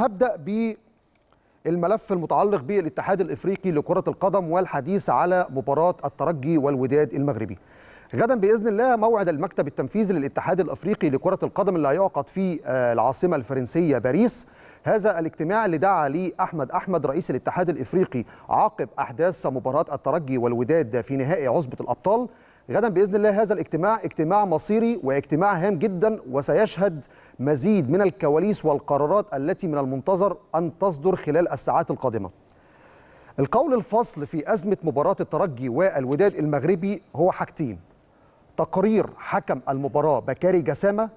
هبدأ بالملف المتعلق بالاتحاد الإفريقي لكرة القدم والحديث على مباراة الترجي والوداد المغربي غدا بإذن الله موعد المكتب التنفيذي للاتحاد الأفريقي لكرة القدم اللي هيعقد في آه، العاصمة الفرنسية باريس هذا الاجتماع اللي دعا لي أحمد أحمد رئيس الاتحاد الإفريقي عقب أحداث مباراة الترجي والوداد في نهائي عصبة الأبطال غدا باذن الله هذا الاجتماع اجتماع مصيري واجتماع هام جدا وسيشهد مزيد من الكواليس والقرارات التي من المنتظر ان تصدر خلال الساعات القادمه. القول الفصل في ازمه مباراه الترجي والوداد المغربي هو حاجتين. تقرير حكم المباراه بكاري جسامه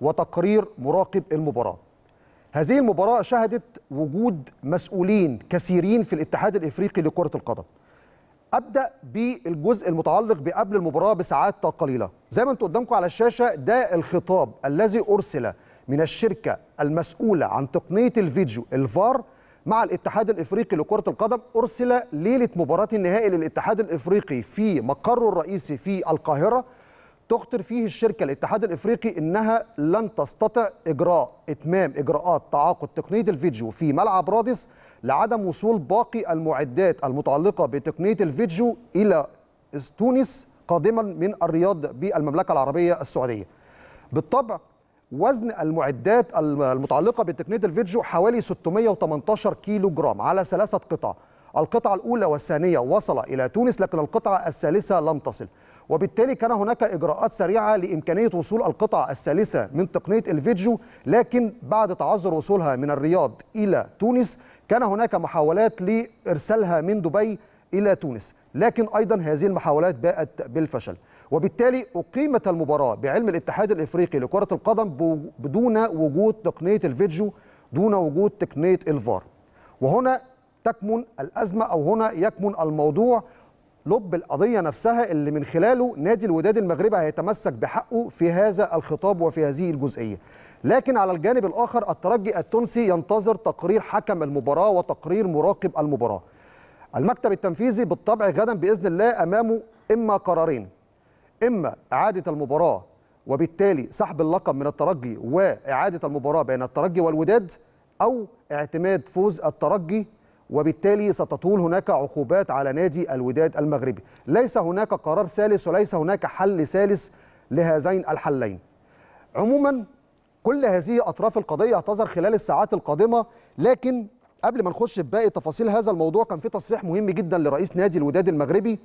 وتقرير مراقب المباراه. هذه المباراه شهدت وجود مسؤولين كثيرين في الاتحاد الافريقي لكره القدم. ابدا بالجزء المتعلق بقبل المباراه بساعات قليله زي ما انتم قدامكم على الشاشه ده الخطاب الذي ارسل من الشركه المسؤوله عن تقنيه الفيديو الفار مع الاتحاد الافريقي لكره القدم ارسل ليله مباراه النهائي للاتحاد الافريقي في مقره الرئيسي في القاهره تخطر فيه الشركه الاتحاد الافريقي انها لن تستطع اجراء اتمام اجراءات تعاقد تقنيه الفيديو في ملعب رادس لعدم وصول باقي المعدات المتعلقة بتقنية الفيديو إلى تونس قادما من الرياض بالمملكة العربية السعودية بالطبع وزن المعدات المتعلقة بتقنية الفيديو حوالي 618 كيلو جرام على ثلاثة قطع القطعة الأولى والثانية وصل إلى تونس لكن القطعة الثالثة لم تصل وبالتالي كان هناك إجراءات سريعة لإمكانية وصول القطعة الثالثة من تقنية الفيديو لكن بعد تعذر وصولها من الرياض إلى تونس كان هناك محاولات لإرسالها من دبي إلى تونس لكن أيضا هذه المحاولات باءت بالفشل وبالتالي أقيمت المباراة بعلم الاتحاد الإفريقي لكرة القدم بدون وجود تقنية الفيديو دون وجود تقنية الفار وهنا تكمن الأزمة أو هنا يكمن الموضوع لب القضية نفسها اللي من خلاله نادي الوداد المغربي هيتمسك بحقه في هذا الخطاب وفي هذه الجزئية لكن على الجانب الآخر الترجي التونسي ينتظر تقرير حكم المباراة وتقرير مراقب المباراة المكتب التنفيذي بالطبع غدا بإذن الله أمامه إما قرارين إما إعادة المباراة وبالتالي سحب اللقب من الترجي وإعادة المباراة بين الترجي والوداد أو اعتماد فوز الترجي وبالتالي ستطول هناك عقوبات على نادي الوداد المغربي ليس هناك قرار ثالث وليس هناك حل ثالث لهذين الحلين عموما كل هذه أطراف القضية اعتذر خلال الساعات القادمة لكن قبل ما نخش في باقي تفاصيل هذا الموضوع كان في تصريح مهم جدا لرئيس نادي الوداد المغربي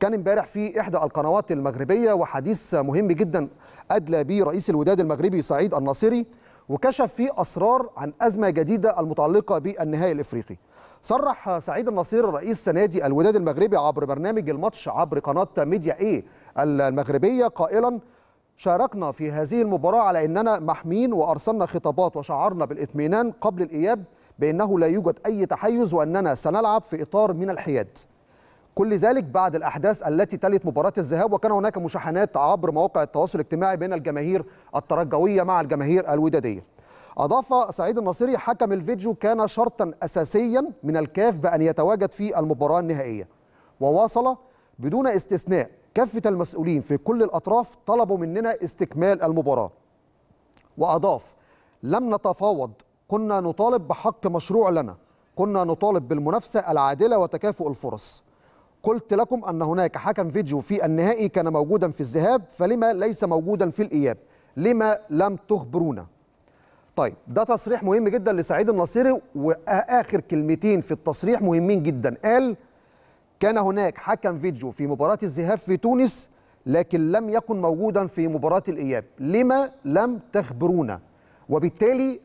كان امبارح في إحدى القنوات المغربية وحديث مهم جدا أدلى به رئيس الوداد المغربي سعيد الناصري وكشف فيه أسرار عن أزمة جديدة المتعلقة بالنهائي الإفريقي صرح سعيد الناصري رئيس نادي الوداد المغربي عبر برنامج الماتش عبر قناة ميديا إيه المغربية قائلاً شاركنا في هذه المباراة على أننا محمين وأرسلنا خطابات وشعرنا بالإطمئنان قبل الإياب بأنه لا يوجد أي تحيز وأننا سنلعب في إطار من الحياد كل ذلك بعد الأحداث التي تلت مباراة الذهاب وكان هناك مشاحنات عبر مواقع التواصل الاجتماعي بين الجماهير الترجوية مع الجماهير الودادية أضاف سعيد النصيري حكم الفيديو كان شرطا أساسيا من الكاف بأن يتواجد في المباراة النهائية وواصل بدون استثناء كافه المسؤولين في كل الاطراف طلبوا مننا استكمال المباراه واضاف لم نتفاوض كنا نطالب بحق مشروع لنا كنا نطالب بالمنافسه العادله وتكافؤ الفرص قلت لكم ان هناك حكم فيديو في النهائي كان موجودا في الذهاب فلما ليس موجودا في الاياب لما لم تخبرونا طيب ده تصريح مهم جدا لسعيد النصيري واخر كلمتين في التصريح مهمين جدا قال كان هناك حكم فيديو في مباراة الذهاب في تونس لكن لم يكن موجودا في مباراة الإياب لما لم تخبرونا وبالتالي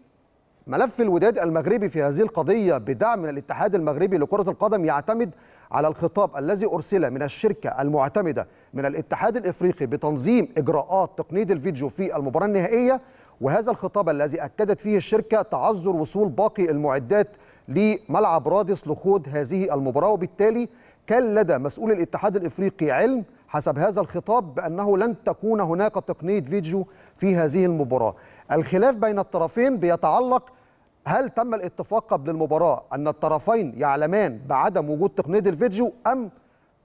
ملف الوداد المغربي في هذه القضية بدعم من الاتحاد المغربي لكرة القدم يعتمد على الخطاب الذي أرسل من الشركة المعتمدة من الاتحاد الإفريقي بتنظيم إجراءات تقنية الفيديو في المباراة النهائية وهذا الخطاب الذي أكدت فيه الشركة تعذر وصول باقي المعدات لملعب رادس لخوض هذه المباراة وبالتالي كان لدى مسؤول الاتحاد الافريقي علم حسب هذا الخطاب بانه لن تكون هناك تقنيه فيديو في هذه المباراه. الخلاف بين الطرفين بيتعلق هل تم الاتفاق قبل المباراه ان الطرفين يعلمان بعدم وجود تقنيه الفيديو ام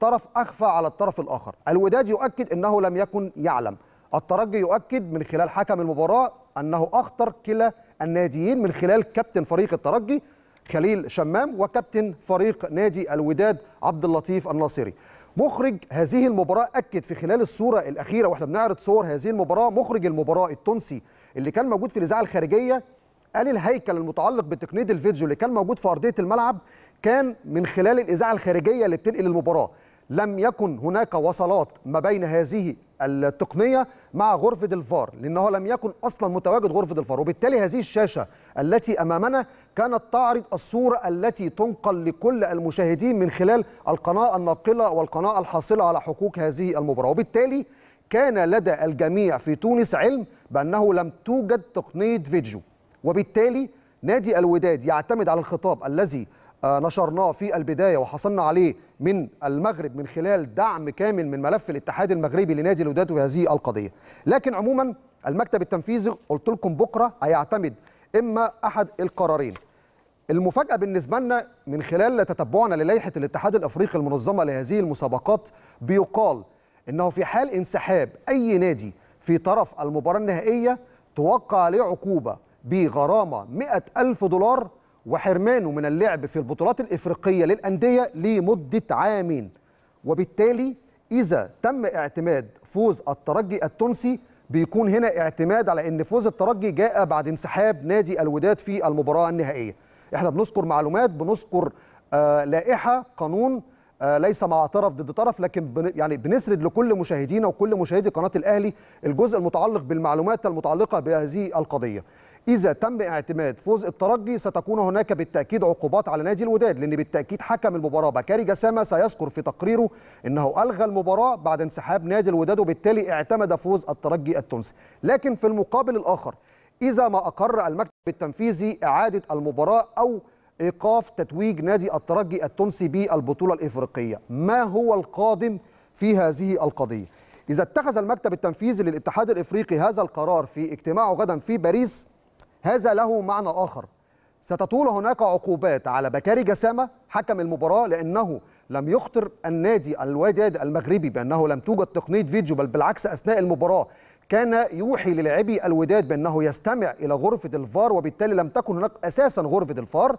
طرف اخفى على الطرف الاخر؟ الوداد يؤكد انه لم يكن يعلم. الترجي يؤكد من خلال حكم المباراه انه اخطر كلا الناديين من خلال كابتن فريق الترجي خليل شمام وكابتن فريق نادي الوداد عبد اللطيف الناصري مخرج هذه المباراة أكد في خلال الصورة الأخيرة وإحنا بنعرض صور هذه المباراة مخرج المباراة التونسي اللي كان موجود في الإذاعة الخارجية قال الهيكل المتعلق بتقنية الفيديو اللي كان موجود في أرضية الملعب كان من خلال الإذاعة الخارجية اللي بتنقل المباراة لم يكن هناك وصلات ما بين هذه التقنيه مع غرفه الفار لانه لم يكن اصلا متواجد غرفه الفار وبالتالي هذه الشاشه التي امامنا كانت تعرض الصوره التي تنقل لكل المشاهدين من خلال القناه الناقله والقناه الحاصله على حقوق هذه المباراه وبالتالي كان لدى الجميع في تونس علم بانه لم توجد تقنيه فيديو وبالتالي نادي الوداد يعتمد على الخطاب الذي آه، نشرناه في البداية وحصلنا عليه من المغرب من خلال دعم كامل من ملف الاتحاد المغربي لنادي الوداد في هذه القضية لكن عموما المكتب التنفيذي قلت لكم بكرة هيعتمد إما أحد القرارين المفاجأة بالنسبة لنا من خلال تتبعنا للائحة الاتحاد الأفريقي المنظمة لهذه المسابقات بيقال إنه في حال انسحاب أي نادي في طرف المباراة النهائية توقع عليه عقوبة بغرامة 100 ألف دولار وحرمانه من اللعب في البطولات الإفريقية للأندية لمدة عامين وبالتالي إذا تم اعتماد فوز الترجي التونسي بيكون هنا اعتماد على ان فوز الترجي جاء بعد انسحاب نادي الوداد في المباراه النهائيه احنا بنذكر معلومات بنذكر آه لائحه قانون آه، ليس مع طرف ضد طرف لكن يعني بنسرد لكل مشاهدينا وكل مشاهدي قناه الاهلي الجزء المتعلق بالمعلومات المتعلقه بهذه القضيه. إذا تم اعتماد فوز الترجي ستكون هناك بالتأكيد عقوبات على نادي الوداد لأن بالتأكيد حكم المباراة بكاري جسامة سيذكر في تقريره أنه ألغى المباراة بعد انسحاب نادي الوداد وبالتالي اعتمد فوز الترجي التونسي لكن في المقابل الآخر إذا ما أقر المكتب التنفيذي إعادة المباراة أو ايقاف تتويج نادي الترجي التونسي بالبطوله الافريقيه ما هو القادم في هذه القضيه اذا اتخذ المكتب التنفيذي للاتحاد الافريقي هذا القرار في اجتماعه غدا في باريس هذا له معنى اخر ستطول هناك عقوبات على بكاري جسامه حكم المباراه لانه لم يخطر النادي الوداد المغربي بانه لم توجد تقنيه فيديو بل بالعكس اثناء المباراه كان يوحي للاعبي الوداد بانه يستمع الى غرفه الفار وبالتالي لم تكن هناك اساسا غرفه الفار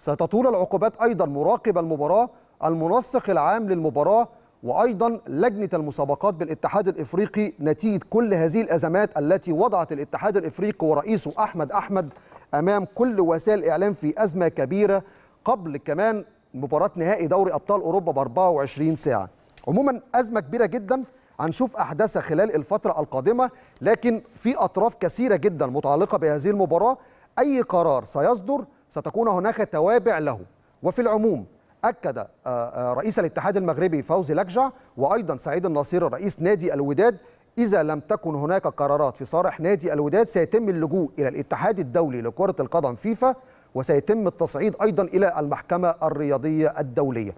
ستطول العقوبات أيضا مراقب المباراة المنسق العام للمباراة وأيضا لجنة المسابقات بالاتحاد الإفريقي نتيجة كل هذه الأزمات التي وضعت الاتحاد الإفريقي ورئيسه أحمد أحمد أمام كل وسائل الإعلام في أزمة كبيرة قبل كمان مباراة نهائي دوري أبطال أوروبا ب 24 ساعة عموما أزمة كبيرة جدا هنشوف أحداثها خلال الفترة القادمة لكن في أطراف كثيرة جدا متعلقة بهذه المباراة أي قرار سيصدر ستكون هناك توابع له وفي العموم أكد آه، آه، رئيس الاتحاد المغربي فوزي لكجع وأيضا سعيد النصير رئيس نادي الوداد إذا لم تكن هناك قرارات في صالح نادي الوداد سيتم اللجوء إلى الاتحاد الدولي لكرة القدم فيفا وسيتم التصعيد أيضا إلى المحكمة الرياضية الدولية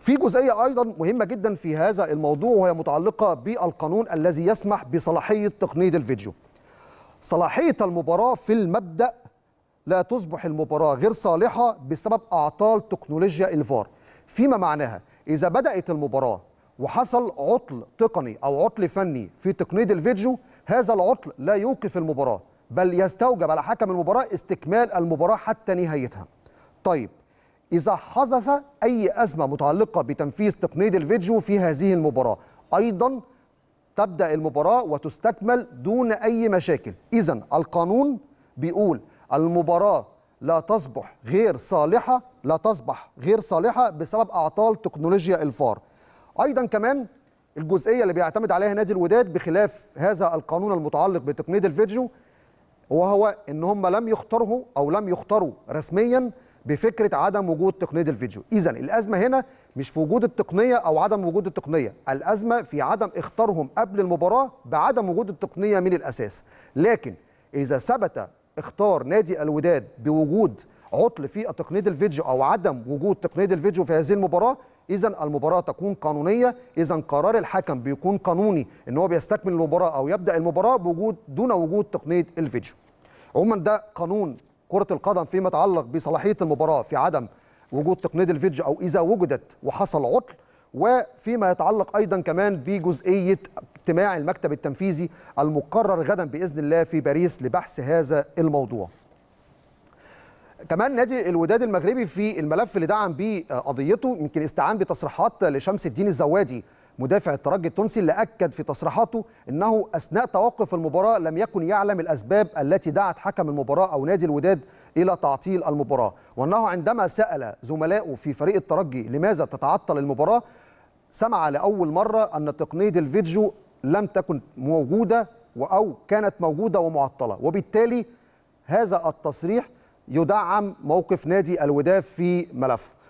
في جزئية أيضا مهمة جدا في هذا الموضوع وهي متعلقة بالقانون الذي يسمح بصلاحية تقنية الفيديو صلاحية المباراة في المبدأ لا تصبح المباراة غير صالحة بسبب أعطال تكنولوجيا الفار فيما معناها إذا بدأت المباراة وحصل عطل تقني أو عطل فني في تقنية الفيديو هذا العطل لا يوقف المباراة بل يستوجب على حكم المباراة استكمال المباراة حتى نهايتها طيب إذا حدث أي أزمة متعلقة بتنفيذ تقنية الفيديو في هذه المباراة أيضا تبدأ المباراة وتستكمل دون أي مشاكل إذا القانون بيقول المباراة لا تصبح غير صالحة لا تصبح غير صالحة بسبب أعطال تكنولوجيا الفار أيضا كمان الجزئية اللي بيعتمد عليها نادي الوداد بخلاف هذا القانون المتعلق بتقنية الفيديو وهو ان هم لم يختاروا او لم يختاروا رسميا بفكره عدم وجود تقنيه الفيديو اذا الازمه هنا مش في وجود التقنيه او عدم وجود التقنيه الازمه في عدم اختارهم قبل المباراه بعدم وجود التقنيه من الاساس لكن اذا ثبت اختار نادي الوداد بوجود عطل في تقنيه الفيديو او عدم وجود تقنيه الفيديو في هذه المباراه اذا المباراه تكون قانونيه اذا قرار الحكم بيكون قانوني ان هو بيستكمل المباراه او يبدا المباراه بوجود دون وجود تقنيه الفيديو عموما ده قانون كره القدم فيما يتعلق بصلاحيه المباراه في عدم وجود تقنيه الفيديو او اذا وجدت وحصل عطل وفيما يتعلق ايضا كمان بجزئيه اجتماع المكتب التنفيذي المقرر غدا باذن الله في باريس لبحث هذا الموضوع. كمان نادي الوداد المغربي في الملف اللي دعم به قضيته يمكن استعان بتصريحات لشمس الدين الزوادي مدافع الترجي التونسي اللي اكد في تصريحاته انه اثناء توقف المباراه لم يكن يعلم الاسباب التي دعت حكم المباراه او نادي الوداد الى تعطيل المباراه وانه عندما سال زملائه في فريق الترجي لماذا تتعطل المباراه سمع لأول مرة أن تقنية الفيديو لم تكن موجودة أو كانت موجودة ومعطلة وبالتالي هذا التصريح يدعم موقف نادي الوداد في ملفه